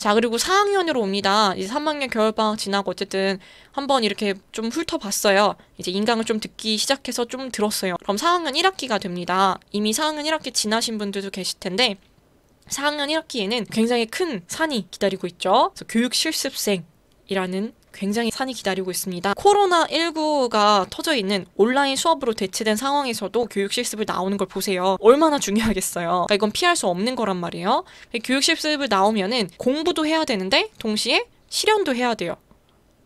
자, 그리고 4학년으로 옵니다. 이제 3학년 겨울방학 지나고 어쨌든 한번 이렇게 좀 훑어봤어요. 이제 인강을 좀 듣기 시작해서 좀 들었어요. 그럼 4학년 1학기가 됩니다. 이미 4학년 1학기 지나신 분들도 계실 텐데, 4학년 1학기에는 굉장히 큰 산이 기다리고 있죠. 교육 실습생이라는 굉장히 산이 기다리고 있습니다. 코로나19가 터져 있는 온라인 수업으로 대체된 상황에서도 교육 실습을 나오는 걸 보세요. 얼마나 중요하겠어요. 그러니까 이건 피할 수 없는 거란 말이에요. 교육 실습을 나오면은 공부도 해야 되는데 동시에 실현도 해야 돼요.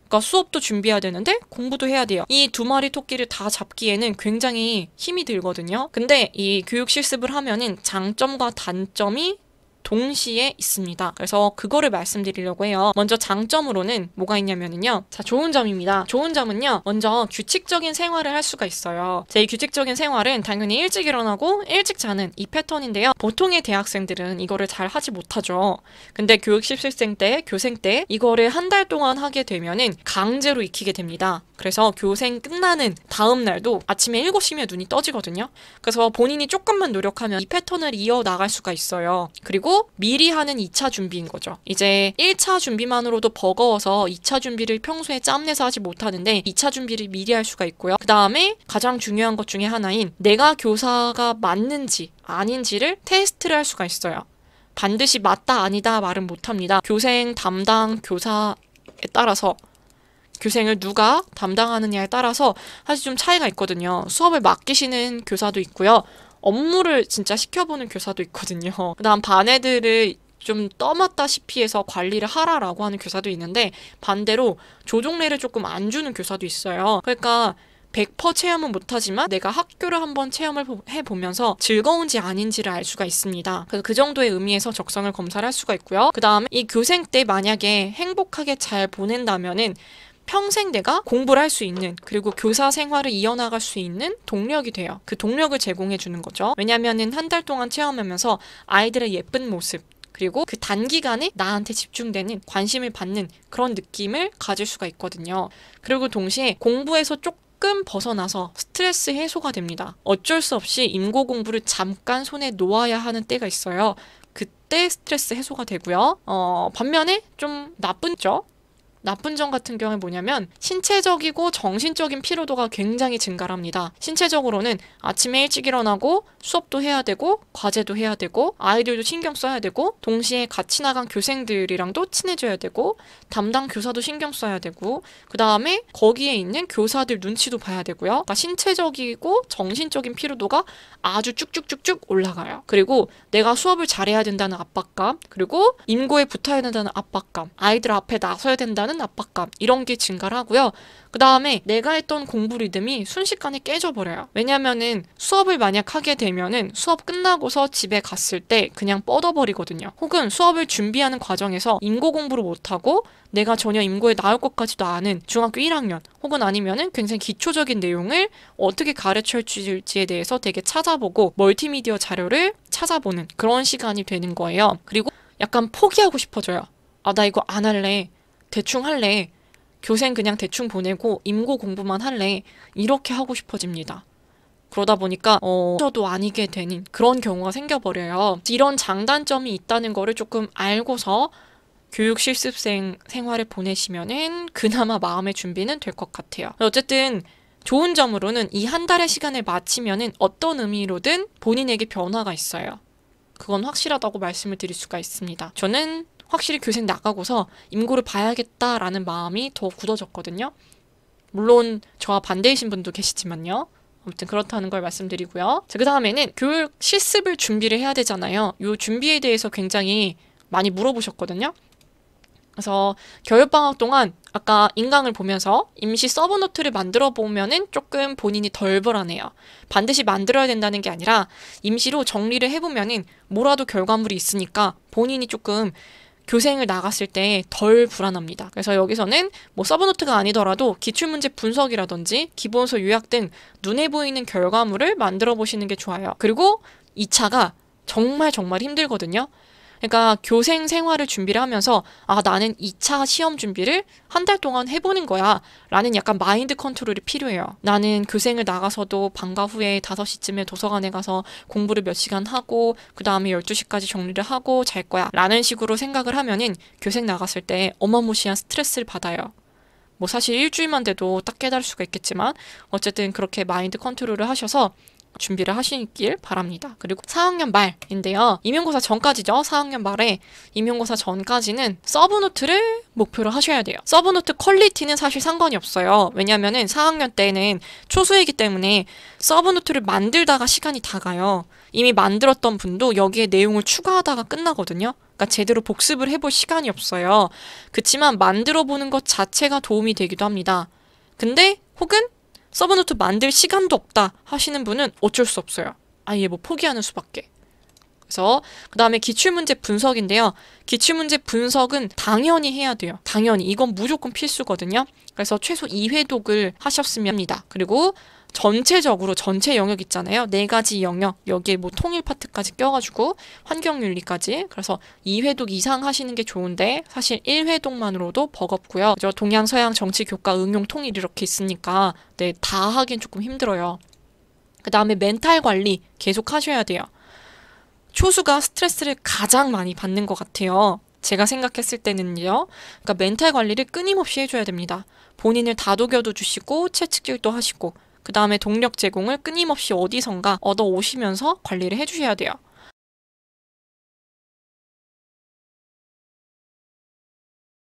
그러니까 수업도 준비해야 되는데 공부도 해야 돼요. 이 두 마리 토끼를 다 잡기에는 굉장히 힘이 들거든요. 근데 이 교육 실습을 하면은 장점과 단점이 동시에 있습니다. 그래서 그거를 말씀드리려고 해요. 먼저 장점으로는 뭐가 있냐면요. 자, 좋은 점입니다. 좋은 점은요. 먼저 규칙적인 생활을 할 수가 있어요. 제 규칙적인 생활은 당연히 일찍 일어나고 일찍 자는 이 패턴인데요. 보통의 대학생들은 이거를 잘 하지 못하죠. 근데 교육 실습생 때, 교생 때 이거를 한 달 동안 하게 되면은 강제로 익히게 됩니다. 그래서 교생 끝나는 다음 날도 아침에 7시면 눈이 떠지거든요. 그래서 본인이 조금만 노력하면 이 패턴을 이어나갈 수가 있어요. 그리고 미리 하는 2차 준비인 거죠. 이제 1차 준비만으로도 버거워서 2차 준비를 평소에 짬내서 하지 못하는데 2차 준비를 미리 할 수가 있고요. 그 다음에 가장 중요한 것 중에 하나인 내가 교사가 맞는지 아닌지를 테스트를 할 수가 있어요. 반드시 맞다 아니다 말은 못합니다. 교생 담당 교사에 따라서 교생을 누가 담당하느냐에 따라서 사실 좀 차이가 있거든요. 수업을 맡기시는 교사도 있고요. 업무를 진짜 시켜보는 교사도 있거든요. 그 다음 반 애들을 좀 떠맡다시피 해서 관리를 하라라고 하는 교사도 있는데 반대로 조종례를 조금 안 주는 교사도 있어요. 그러니까 100% 체험은 못하지만 내가 학교를 한번 체험을 해보면서 즐거운지 아닌지를 알 수가 있습니다. 그래서 그 정도의 의미에서 적성을 검사를 할 수가 있고요. 그 다음 이 교생 때 만약에 행복하게 잘 보낸다면은 평생 내가 공부를 할 수 있는 그리고 교사 생활을 이어나갈 수 있는 동력이 돼요. 그 동력을 제공해 주는 거죠. 왜냐면은 한 달 동안 체험하면서 아이들의 예쁜 모습 그리고 그 단기간에 나한테 집중되는 관심을 받는 그런 느낌을 가질 수가 있거든요. 그리고 동시에 공부에서 조금 조금 벗어나서 스트레스 해소가 됩니다. 어쩔 수 없이 임고 공부를 잠깐 손에 놓아야 하는 때가 있어요. 그때 스트레스 해소가 되고요. 어, 반면에 좀 나쁜 점, 나쁜 점 같은 경우에 뭐냐면 신체적이고 정신적인 피로도가 굉장히 증가합니다. 신체적으로는 아침에 일찍 일어나고 수업도 해야 되고 과제도 해야 되고 아이들도 신경 써야 되고 동시에 같이 나간 교생들이랑도 친해져야 되고 담당 교사도 신경 써야 되고 그 다음에 거기에 있는 교사들 눈치도 봐야 되고요. 그러니까 신체적이고 정신적인 피로도가 아주 쭉쭉쭉쭉 올라가요. 그리고 내가 수업을 잘해야 된다는 압박감 그리고 인고에 붙어야 된다는 압박감 아이들 앞에 나서야 된다는 힘든 음. 압박감 이런 게 증가를 하고요. 그 다음에 내가 했던 공부 리듬이 순식간에 깨져버려요. 왜냐면은 수업을 만약 하게 되면은 수업 끝나고서 집에 갔을 때 그냥 뻗어버리거든요. 혹은 수업을 준비하는 과정에서 인고 공부를 못하고 내가 전혀 인고에 나올 것까지도 아는 중학교 1학년 혹은 아니면은 굉장히 기초적인 내용을 어떻게 가르쳐 줄지에 대해서 되게 찾아보고 멀티미디어 자료를 찾아보는 그런 시간이 되는 거예요. 그리고 약간 포기하고 싶어져요. 아, 나 이거 안 할래. 대충 할래. 교생 그냥 대충 보내고 임고 공부만 할래. 이렇게 하고 싶어집니다. 그러다 보니까 어, 저도 아니게 되는 그런 경우가 생겨버려요. 이런 장단점이 있다는 거를 조금 알고서 교육 실습생 생활을 보내시면은 그나마 마음의 준비는 될 것 같아요. 어쨌든 좋은 점으로는 이 한 달의 시간을 마치면은 어떤 의미로든 본인에게 변화가 있어요. 그건 확실하다고 말씀을 드릴 수가 있습니다. 저는 확실히 교생 나가고서 임고를 봐야겠다라는 마음이 더 굳어졌거든요. 물론 저와 반대이신 분도 계시지만요. 아무튼 그렇다는 걸 말씀드리고요. 자, 그 다음에는 교육 실습을 준비를 해야 되잖아요. 요 준비에 대해서 굉장히 많이 물어보셨거든요. 그래서 겨울방학 동안 아까 인강을 보면서 임시 서브노트를 만들어 보면은 조금 본인이 덜 불안해요. 반드시 만들어야 된다는 게 아니라 임시로 정리를 해보면은 뭐라도 결과물이 있으니까 본인이 조금 교생을 나갔을 때 덜 불안합니다. 그래서 여기서는 뭐 서브노트가 아니더라도 기출문제 분석이라든지 기본서 요약 등 눈에 보이는 결과물을 만들어 보시는 게 좋아요. 그리고 2차가 정말 정말 힘들거든요. 그러니까 교생 생활을 준비를 하면서 아 나는 2차 시험 준비를 한 달 동안 해보는 거야 라는 약간 마인드 컨트롤이 필요해요. 나는 교생을 나가서도 방과 후에 5시쯤에 도서관에 가서 공부를 몇 시간 하고 그 다음에 12시까지 정리를 하고 잘 거야 라는 식으로 생각을 하면은 교생 나갔을 때 어마무시한 스트레스를 받아요. 뭐 사실 일주일만 돼도 딱 깨달을 수가 있겠지만 어쨌든 그렇게 마인드 컨트롤을 하셔서 준비를 하시길 바랍니다. 그리고 4학년 말인데요. 임용고사 전까지죠. 4학년 말에 임용고사 전까지는 서브노트를 목표로 하셔야 돼요. 서브노트 퀄리티는 사실 상관이 없어요. 왜냐면은 4학년 때는 초수이기 때문에 서브노트를 만들다가 시간이 다 가요. 이미 만들었던 분도 여기에 내용을 추가하다가 끝나거든요. 그러니까 제대로 복습을 해볼 시간이 없어요. 그치만 만들어 보는 것 자체가 도움이 되기도 합니다. 근데 혹은 서브노트 만들 시간도 없다 하시는 분은 어쩔 수 없어요. 아예 뭐 포기하는 수밖에. 그래서 그 다음에 기출문제 분석인데요. 기출문제 분석은 당연히 해야 돼요. 당연히 이건 무조건 필수거든요. 그래서 최소 2회독을 하셨으면 합니다. 그리고 전체적으로 전체 영역 있잖아요. 네 가지 영역 여기에 뭐 통일 파트까지 껴가지고 환경윤리까지 그래서 2회독 이상 하시는 게 좋은데 사실 1회독만으로도 버겁고요. 저 동양 서양 정치 교과 응용 통일 이렇게 있으니까 네 다 하긴 조금 힘들어요. 그 다음에 멘탈 관리 계속 하셔야 돼요. 초수가 스트레스를 가장 많이 받는 것 같아요. 제가 생각했을 때는요. 그러니까 멘탈 관리를 끊임없이 해줘야 됩니다. 본인을 다독여도 주시고 채찍질도 하시고 그 다음에 동력 제공을 끊임없이 어디선가 얻어오시면서 관리를 해주셔야 돼요.